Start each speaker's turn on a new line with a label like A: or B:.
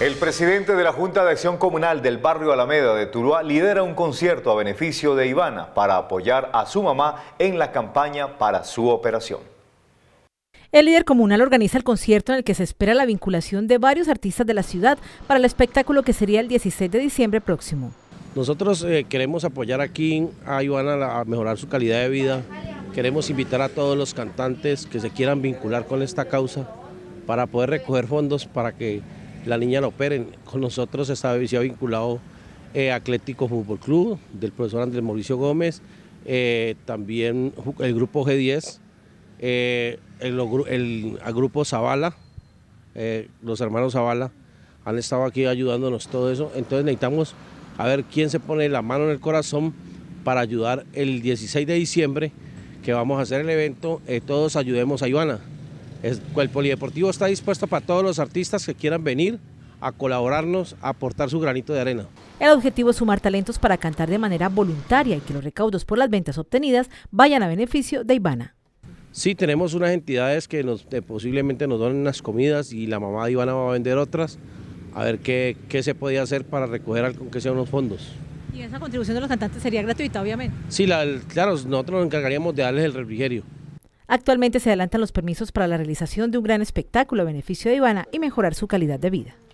A: El presidente de la Junta de Acción Comunal del barrio Alameda de Tuluá lidera un concierto a beneficio de Ivana para apoyar a su mamá en la campaña para su operación.
B: El líder comunal organiza el concierto en el que se espera la vinculación de varios artistas de la ciudad para el espectáculo que sería el 16 de diciembre próximo.
C: Nosotros eh, queremos apoyar aquí a Ivana a mejorar su calidad de vida. Queremos invitar a todos los cantantes que se quieran vincular con esta causa para poder recoger fondos para que la niña no operen. Con nosotros está, vinculado eh, Atlético Fútbol Club del profesor Andrés Mauricio Gómez, eh, también el grupo G10, eh, el, grupo Zavala, los hermanos Zavala han estado aquí ayudándonos todo eso. Entonces necesitamos a ver quién se pone la mano en el corazón para ayudar el 16 de diciembre que vamos a hacer el evento, todos ayudemos a Ivana. El Polideportivo está dispuesto para todos los artistas que quieran venir a colaborarnos, a aportar su granito de arena.
B: El objetivo es sumar talentos para cantar de manera voluntaria y que los recaudos por las ventas obtenidas vayan a beneficio de Ivana.
C: Sí, tenemos unas entidades que eh, posiblemente nos donen unas comidas y la mamá de Ivana va a vender otras, a ver qué, se podía hacer para recoger algo que sean unos fondos.
B: Y esa contribución de los cantantes sería gratuita, obviamente.
C: Sí, claro, nosotros nos encargaríamos de darles el refrigerio.
B: Actualmente se adelantan los permisos para la realización de un gran espectáculo a beneficio de Ivana y mejorar su calidad de vida.